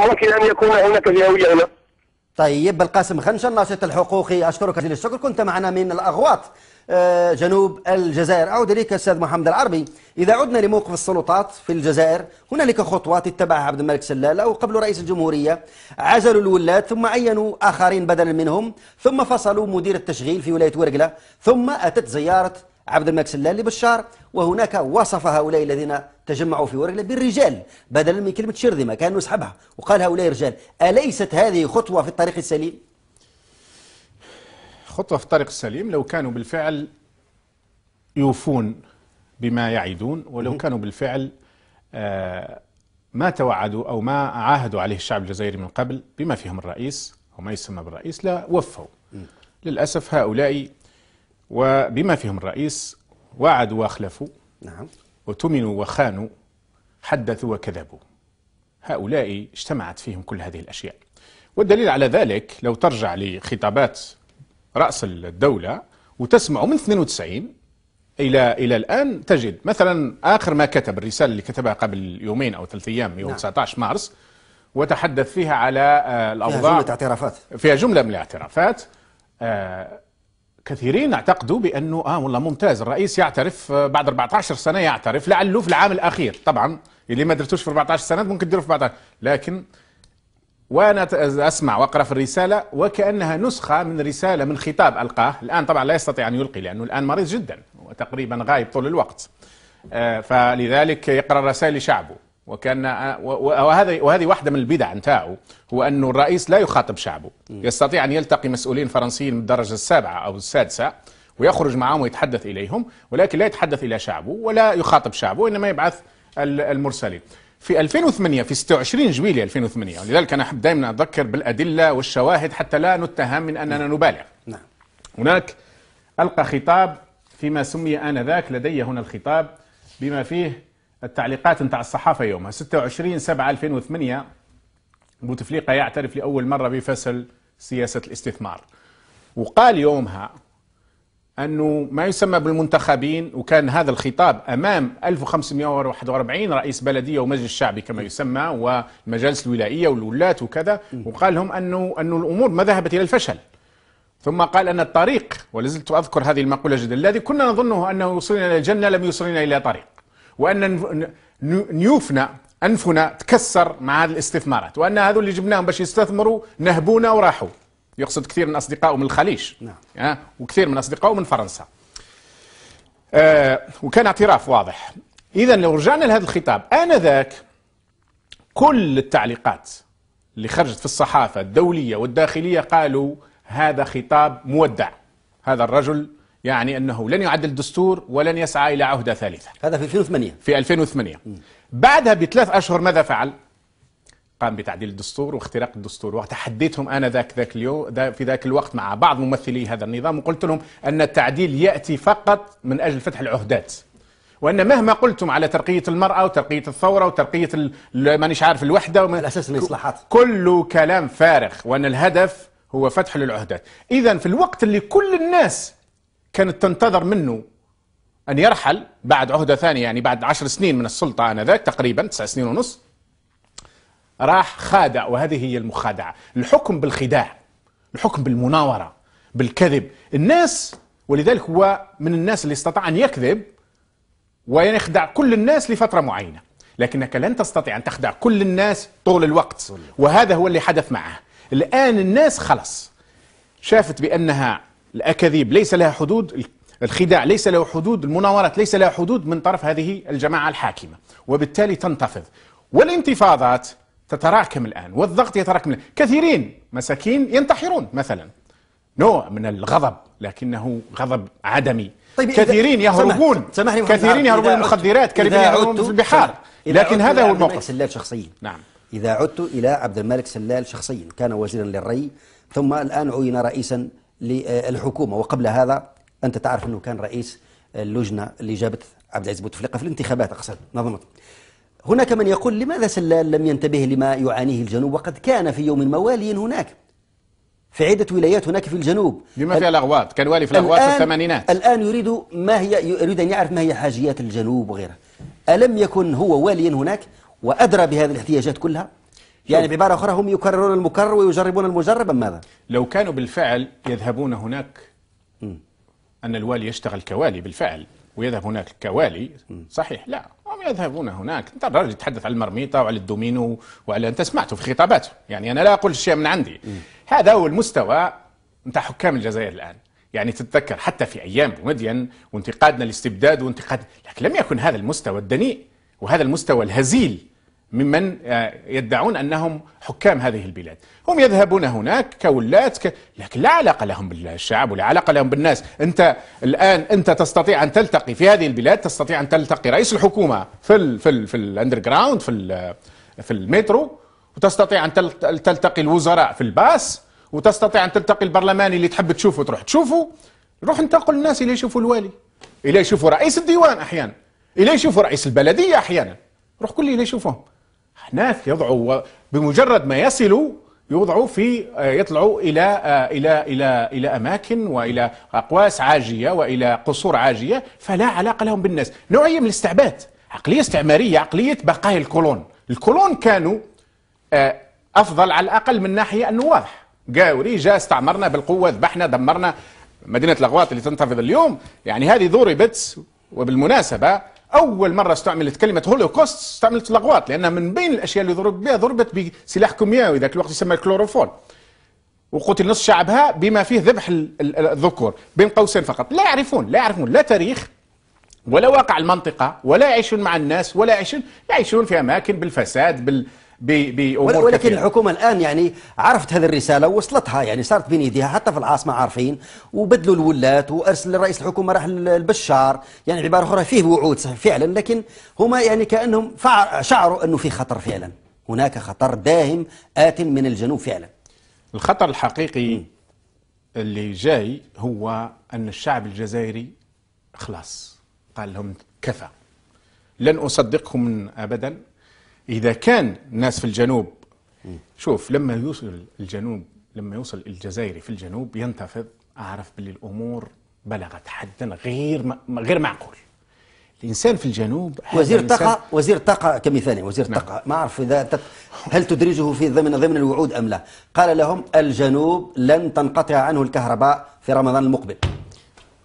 ممكن أن يكون هناك جهوية هنا طيب القاسم خنشا الناشط الحقوقي أشكرك جزيل الشكر كنت معنا من الأغواط آه، جنوب الجزائر أعود إليك أستاذ محمد العربي إذا عدنا لموقف السلطات في الجزائر هنالك خطوات اتبعها عبد الملك سلال أو قبل رئيس الجمهورية عزلوا الولاة ثم عينوا آخرين بدلا منهم ثم فصلوا مدير التشغيل في ولاية ورقلة ثم أتت زيارة عبد الملك سلال لبشار وهناك وصف هؤلاء الذين تجمعوا في ورقلة بالرجال بدلا من كلمة شرذمة كان يسحبها وقال هؤلاء رجال أليست هذه خطوة في الطريق السليم؟ خطوة في الطريق السليم لو كانوا بالفعل يوفون بما يعيدون ولو كانوا بالفعل آه، ما توعدوا أو ما عاهدوا عليه الشعب الجزائري من قبل بما فيهم الرئيس وما يسمى بالرئيس لا وفوا للأسف هؤلاء وبما فيهم الرئيس وعدوا واخلفوا نعم وتمنوا وخانوا حدثوا وكذبوا هؤلاء اجتمعت فيهم كل هذه الأشياء والدليل على ذلك لو ترجع لخطابات رأس الدولة وتسمع من 92 إلى إلى الآن تجد مثلا آخر ما كتب الرسالة اللي كتبها قبل يومين أو ثلاث أيام يوم نعم. 19 مارس وتحدث فيها على آه، الأوضاع فيها جملة اعترافات فيها جملة من الاعترافات آه كثيرين اعتقدوا بانه اه والله ممتاز الرئيس يعترف آه، بعد 14 سنه يعترف لعله في العام الاخير طبعا اللي ما درتوش في 14 سنه ممكن تديروا في 14 لكن وانا اسمع واقرا في الرساله وكانها نسخه من رساله من خطاب القاه الان طبعا لا يستطيع ان يلقي لانه الان مريض جدا وتقريبا غايب طول الوقت آه، فلذلك يقرا الرسائل لشعبه وكان آه، وهذه وهذه واحده من البدع نتاعو هو انه الرئيس لا يخاطب شعبه يستطيع ان يلتقي مسؤولين فرنسيين من الدرجه السابعه او السادسه ويخرج معهم ويتحدث اليهم ولكن لا يتحدث الى شعبه ولا يخاطب شعبه وانما يبعث المرسلين في 2008 في 26 جويلية 2008 ولذلك أنا أحب دائما أذكر بالأدلة والشواهد حتى لا نتهم من أننا نبالغ نعم. هناك ألقى خطاب فيما سمي آنذاك لدي هنا الخطاب بما فيه التعليقات نتاع الصحافه يومها 26 7 2008 بوتفليقه يعترف لاول مره بفشل سياسه الاستثمار وقال يومها انه ما يسمى بالمنتخبين وكان هذا الخطاب امام 1541 رئيس بلديه ومجلس شعبي كما يسمى والمجالس الولائيه والولات وكذا وقال لهم انه انه الامور ما ذهبت الى الفشل ثم قال ان الطريق ولازلت اذكر هذه المقوله جدا الذي كنا نظنه انه يوصلنا الى الجنه لم يوصلنا الى طريق وأن نيوفنا أنفنا تكسر مع هذه الاستثمارات وأن هذو اللي جبناهم باش يستثمروا نهبونا وراحوا يقصد كثير من أصدقائه من الخليج نعم. وكثير من أصدقائه من فرنسا آه وكان اعتراف واضح إذا لو رجعنا لهذا الخطاب آنذاك كل التعليقات اللي خرجت في الصحافة الدولية والداخلية قالوا هذا خطاب مودع هذا الرجل يعني أنه لن يعدل الدستور ولن يسعى إلى عهدة ثالثة هذا في 2008 في 2008 بعدها بثلاث أشهر ماذا فعل؟ قام بتعديل الدستور واختراق الدستور وتحديتهم انا ذاك ذاك اليوم في ذاك الوقت مع بعض ممثلي هذا النظام وقلت لهم ان التعديل ياتي فقط من اجل فتح العهدات وان مهما قلتم على ترقيه المراه وترقيه الثوره وترقيه مانيش عارف الوحده ومن الاساس الاصلاحات كله كلام فارغ وان الهدف هو فتح للعهدات اذا في الوقت اللي كل الناس كانت تنتظر منه أن يرحل بعد عهدة ثانية يعني بعد عشر سنين من السلطة آنذاك تقريبا تسع سنين ونص راح خادع وهذه هي المخادعة الحكم بالخداع الحكم بالمناورة بالكذب الناس ولذلك هو من الناس اللي استطاع أن يكذب ويخدع كل الناس لفترة معينة لكنك لن تستطيع أن تخدع كل الناس طول الوقت وهذا هو اللي حدث معه الآن الناس خلص شافت بأنها الأكاذيب ليس لها حدود الخداع ليس له حدود المناورات ليس لها حدود من طرف هذه الجماعة الحاكمة وبالتالي تنتفض والانتفاضات تتراكم الآن والضغط يتراكم الآن. كثيرين مساكين ينتحرون مثلا نوع من الغضب لكنه غضب عدمي طيب كثيرين يهربون كثيرين يهربون المخدرات كثيرين يهربون في البحار لكن هذا هو الموقف سلال شخصيا نعم إذا عدت إلى عبد الملك سلال شخصيا كان وزيرا للري ثم الآن عين رئيسا للحكومه وقبل هذا انت تعرف انه كان رئيس اللجنه اللي جابت عبد العزيز بوتفليقه في الانتخابات اقصد نظمت هناك من يقول لماذا سلال لم ينتبه لما يعانيه الجنوب وقد كان في يوم موالي هناك في عدة ولايات هناك في الجنوب بما فيها الأغواط كان والي في الأغواط في الثمانينات الآن يريد ما هي يريد أن يعرف ما هي حاجيات الجنوب وغيرها ألم يكن هو واليا هناك وأدرى بهذه الاحتياجات كلها يعني بعبارة أخرى هم يكررون المكرر ويجربون المجرب أم ماذا؟ لو كانوا بالفعل يذهبون هناك م. أن الوالي يشتغل كوالي بالفعل ويذهب هناك كوالي صحيح لا هم يذهبون هناك انت الراجل يتحدث على المرميطه وعلى الدومينو وعلى انت سمعته في خطاباته يعني انا لا اقول شيء من عندي م. هذا هو المستوى نتاع حكام الجزائر الان يعني تتذكر حتى في ايام بومدين وانتقادنا الاستبداد وانتقاد لكن لم يكن هذا المستوى الدنيء وهذا المستوى الهزيل ممن آه، يدعون أنهم حكام هذه البلاد هم يذهبون هناك كولات ك... لكن لا علاقة لهم بالشعب ولا علاقة لهم بالناس أنت الآن أنت تستطيع أن تلتقي في هذه البلاد تستطيع أن تلتقي رئيس الحكومة في ال... في ال... في الأندرجراوند في ال... في المترو وتستطيع أن تلتقي الوزراء في الباص وتستطيع أن تلتقي البرلماني اللي تحب تشوفه تروح تشوفه روح انتقل الناس إلى يشوفوا الوالي إلى يشوفوا رئيس الديوان أحيانا إلى يشوفوا رئيس البلدية أحيانا روح كل إلى يشوفهم ناس يضعوا بمجرد ما يصلوا يوضعوا في آه، يطلعوا إلى آه، إلى إلى إلى أماكن وإلى أقواس عاجية وإلى قصور عاجية فلا علاقة لهم بالناس نوعية من الاستعباد عقلية استعمارية عقلية بقايا الكولون الكولون كانوا آه، أفضل على الأقل من ناحية أنه واضح جاوري جاء استعمرنا بالقوة ذبحنا دمرنا مدينة الأغواط اللي تنتفض اليوم يعني هذه ضربت وبالمناسبة اول مره استعملت كلمه هولوكوست استعملت لغوات لانها من بين الاشياء اللي ضربت بها ضربت بسلاح كيميائي ذاك الوقت يسمى الكلوروفول وقتل نصف شعبها بما فيه ذبح الذكور بين قوسين فقط لا يعرفون لا يعرفون لا تاريخ ولا واقع المنطقه ولا يعيشون مع الناس ولا يعيشون يعيشون في اماكن بالفساد بال بامور ولكن كثيرة. الحكومه الان يعني عرفت هذه الرساله ووصلتها يعني صارت بين يديها حتى في العاصمه عارفين وبدلوا الولات وارسل رئيس الحكومه راح البشار يعني عباره اخرى فيه وعود فعلا لكن هما يعني كانهم شعروا انه في خطر فعلا هناك خطر داهم ات من الجنوب فعلا الخطر الحقيقي اللي جاي هو ان الشعب الجزائري خلاص قال لهم كفى لن اصدقكم ابدا إذا كان الناس في الجنوب شوف لما يوصل الجنوب لما يوصل الجزائري في الجنوب ينتفض أعرف باللي الأمور بلغت حدا غير غير معقول الانسان في الجنوب وزير الطاقه وزير الطاقه كمثال وزير الطاقه نعم. ما اعرف اذا تت... هل تدرجه في ضمن ضمن الوعود ام لا قال لهم الجنوب لن تنقطع عنه الكهرباء في رمضان المقبل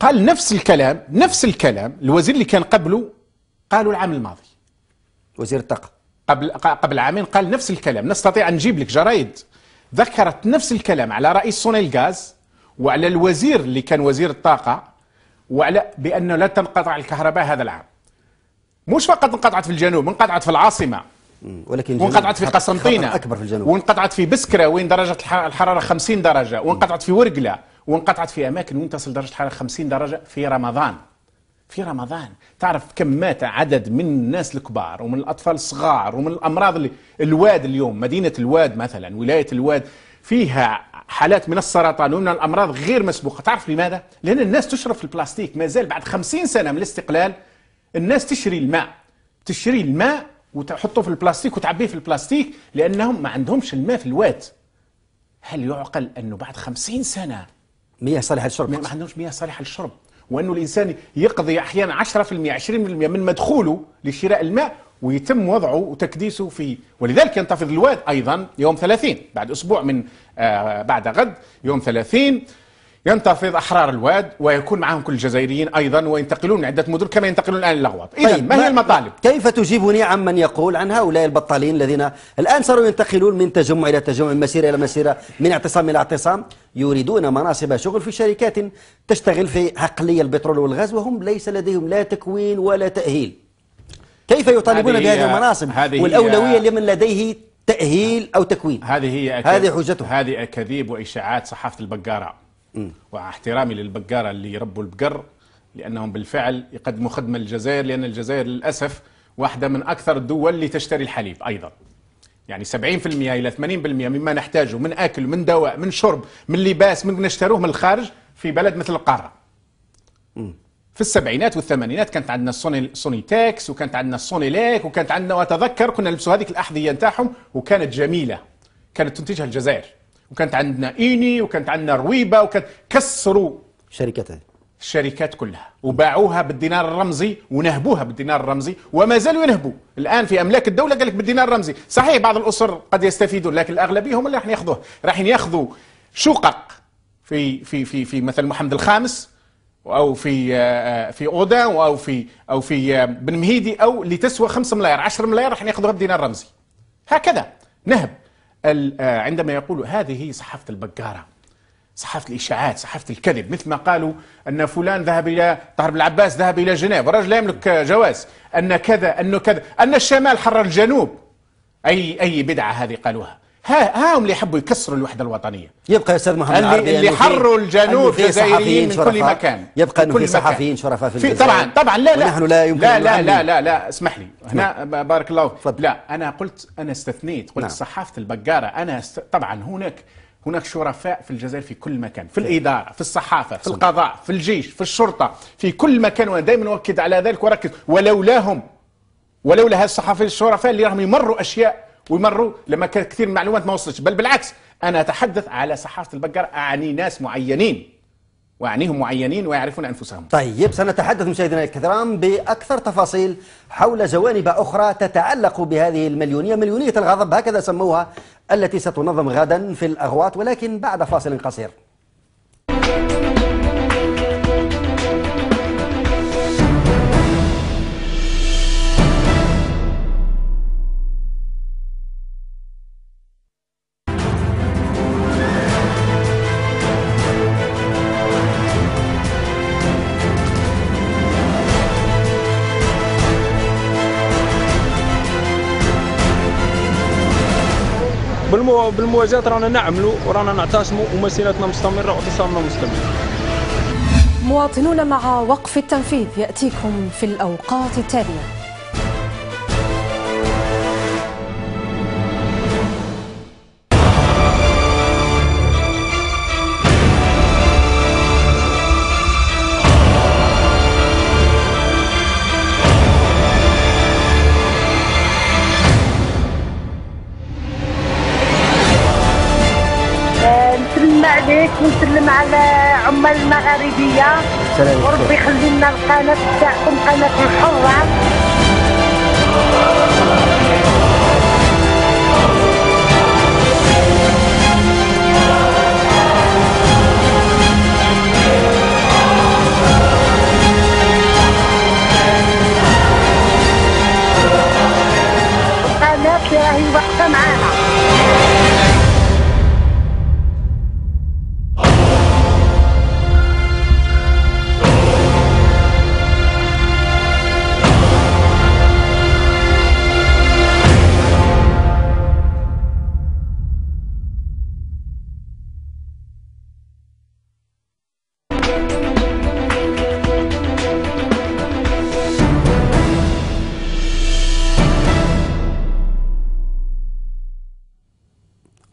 قال نفس الكلام نفس الكلام الوزير اللي كان قبله قالوا العام الماضي وزير الطاقه قبل قبل عامين قال نفس الكلام نستطيع ان نجيب لك جرايد ذكرت نفس الكلام على رئيس الغاز وعلى الوزير اللي كان وزير الطاقه وعلى بانه لا تنقطع الكهرباء هذا العام مش فقط انقطعت في الجنوب انقطعت في العاصمه ولكن وانقطعت في قسنطينه اكبر في الجنوب وانقطعت في بسكره وين درجه الحراره 50 درجه وانقطعت في ورقله وانقطعت في اماكن وين تصل درجه الحراره 50 درجه في رمضان في رمضان تعرف كم مات عدد من الناس الكبار ومن الأطفال الصغار ومن الأمراض اللي الواد اليوم مدينة الواد مثلا ولاية الواد فيها حالات من السرطان ومن الأمراض غير مسبوقة تعرف لماذا؟ لأن الناس تشرب في البلاستيك ما زال بعد خمسين سنة من الاستقلال الناس تشري الماء تشري الماء وتحطه في البلاستيك وتعبيه في البلاستيك لأنهم ما عندهمش الماء في الواد هل يعقل أنه بعد خمسين سنة مياه صالحة للشرب ما عندهمش مياه صالحة للشرب وانه الانسان يقضي احيانا 10% 20% من مدخوله لشراء الماء ويتم وضعه وتكديسه في ولذلك ينتفض الواد ايضا يوم 30 بعد اسبوع من آه بعد غد يوم 30 ينتفض احرار الواد ويكون معهم كل الجزائريين ايضا وينتقلون من عده مدن كما ينتقلون الان للاغواط اذا طيب ما هي المطالب كيف تجيبني عمن يقول عن هؤلاء البطالين الذين الان صاروا ينتقلون من تجمع الى تجمع من مسيره الى مسيره من اعتصام الى اعتصام يريدون مناصب شغل في شركات تشتغل في عقليه البترول والغاز وهم ليس لديهم لا تكوين ولا تاهيل كيف يطالبون بهذه المناصب هذه والاولويه لمن لديه تاهيل او تكوين هذه هي هذه حجته هذه اكاذيب واشاعات صحافه البقاره واحترامي للبقاره اللي يربوا البقر لانهم بالفعل يقدموا خدمه للجزائر لان الجزائر للاسف واحده من اكثر الدول اللي تشتري الحليب ايضا يعني 70% الى 80% مما نحتاجه من اكل من دواء من شرب من لباس من نشتروه من الخارج في بلد مثل القاره في السبعينات والثمانينات كانت عندنا السوني سوني تاكس وكانت عندنا السوني ليك وكانت عندنا واتذكر كنا نلبسوا هذيك الاحذيه نتاعهم وكانت جميله كانت تنتجها الجزائر وكانت عندنا إيني وكانت عندنا رويبة وكانت كسروا شركات الشركات كلها وباعوها بالدينار الرمزي ونهبوها بالدينار الرمزي وما زالوا ينهبوا الان في املاك الدوله قال لك بالدينار الرمزي صحيح بعض الاسر قد يستفيدون لكن الاغلبيه هم اللي راح ياخذوه راح ياخذوا شقق في في في في مثل محمد الخامس او في آه، آه، في اودا او في او في آه، بن مهيدي او لتسوى 5 ملاير 10 ملاير راح ياخذوها بدينار رمزي هكذا نهب آه، عندما يقول هذه صحافة البقارة صحافة الإشاعات صحافة الكذب مثل ما قالوا أن فلان ذهب إلى طاهر بن العباس ذهب إلى جنيف الرجل لا يملك جواز أن كذا أنه كذا أن الشمال حرر الجنوب أي أي بدعة هذه قالوها ها هاهم اللي يحبوا يكسروا الوحده الوطنيه يبقى يا استاذ محمد اللي, اللي حروا الجنوب الجزائريين من كل مكان يبقى انه في صحفيين شرفاء في, في طبعا طبعا لا لا نحن لا يمكن لا لا, لا لا لا اسمح لي هنا نعم. بارك الله فضل. لا انا قلت انا استثنيت قلت نعم. صحافه البقاره انا است... طبعا هناك هناك شرفاء في الجزائر في كل مكان في نعم. الإدارة في الصحافة في القضاء في الجيش في الشرطة في كل مكان وأنا دائما أؤكد على ذلك وأركز ولولاهم ولولا هالصحفيين الشرفاء اللي راهم يمروا أشياء ويمروا لما كانت كثير معلومات ما وصلتش بل بالعكس انا اتحدث على صحافه البقر اعني ناس معينين وأعنيهم معينين ويعرفون أنفسهم طيب سنتحدث مشاهدينا الكرام بأكثر تفاصيل حول جوانب أخرى تتعلق بهذه المليونية مليونية الغضب هكذا سموها التي ستنظم غدا في الأغواط ولكن بعد فاصل قصير بالمو... بالمواجهات رانا نعملوا ورانا نعتصموا ومسيرتنا مستمره واعتصامنا مستمر مواطنون مع وقف التنفيذ ياتيكم في الاوقات التاليه مع العمال المغاربيه وربي يخلي لنا القناه تاعكم قناه الحره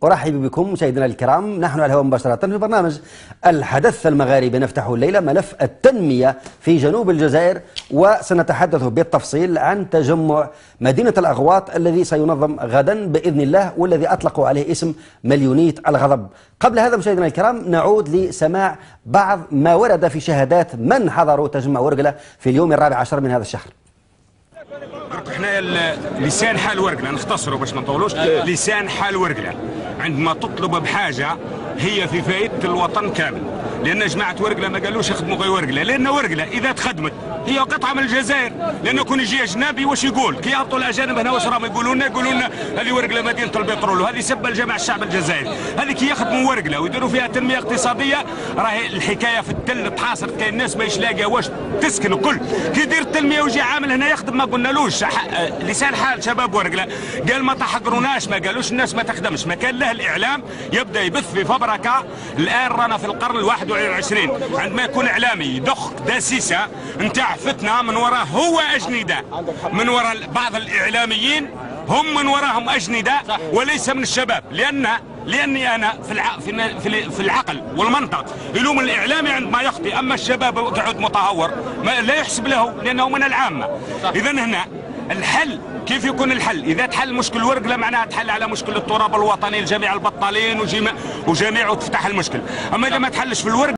أرحب بكم مشاهدينا الكرام نحن على الهواء مباشرة في برنامج الحدث المغاربي نفتح الليلة ملف التنمية في جنوب الجزائر وسنتحدث بالتفصيل عن تجمع مدينة الأغواط الذي سينظم غدا بإذن الله والذي أطلقوا عليه اسم مليونية الغضب قبل هذا مشاهدينا الكرام نعود لسماع بعض ما ورد في شهادات من حضروا تجمع ورقلة في اليوم الرابع عشر من هذا الشهر درك حنايا لسان حال ورقله نختصروا باش ما نطولوش إيه. لسان حال ورقله عندما تطلب بحاجه هي في فائده الوطن كامل لان جماعه ورقله ما قالوش يخدموا غير ورقله لان ورقله اذا تخدمت هي قطعه من الجزائر لانه كون يجي اجنبي واش يقول كي يهبطوا الاجانب هنا واش راهم يقولوا لنا يقولوا لنا هذه ورقله مدينه البترول وهذه سبه لجمع الشعب الجزائري هذه كي يخدموا ورقله ويديروا فيها تنميه اقتصاديه راهي الحكايه في التل تحاصر كاين الناس ما يشلاقي واش تسكن الكل كي يدير التنميه ويجي عامل هنا يخدم ما قلنا قلنالوش لسان حال شباب ورقلة قال ما تحقروناش ما قالوش الناس ما تخدمش ما كان له الإعلام يبدأ يبث في فبركة الآن رانا في القرن الواحد والعشرين عندما يكون إعلامي يدخ داسيسة نتاع فتنة من وراء هو أجندة من وراء بعض الإعلاميين هم من وراهم أجندة وليس من الشباب لأن لاني انا في الع... في في العقل والمنطق يلوم الاعلامي عندما يخطي اما الشباب قعد متهور ما لا يحسب له لانه من العامه اذا هنا الحل كيف يكون الحل اذا تحل مشكل ورق لا معناها تحل على مشكل التراب الوطني لجميع البطالين وجميع وتفتح المشكل اما اذا ما تحلش في الورق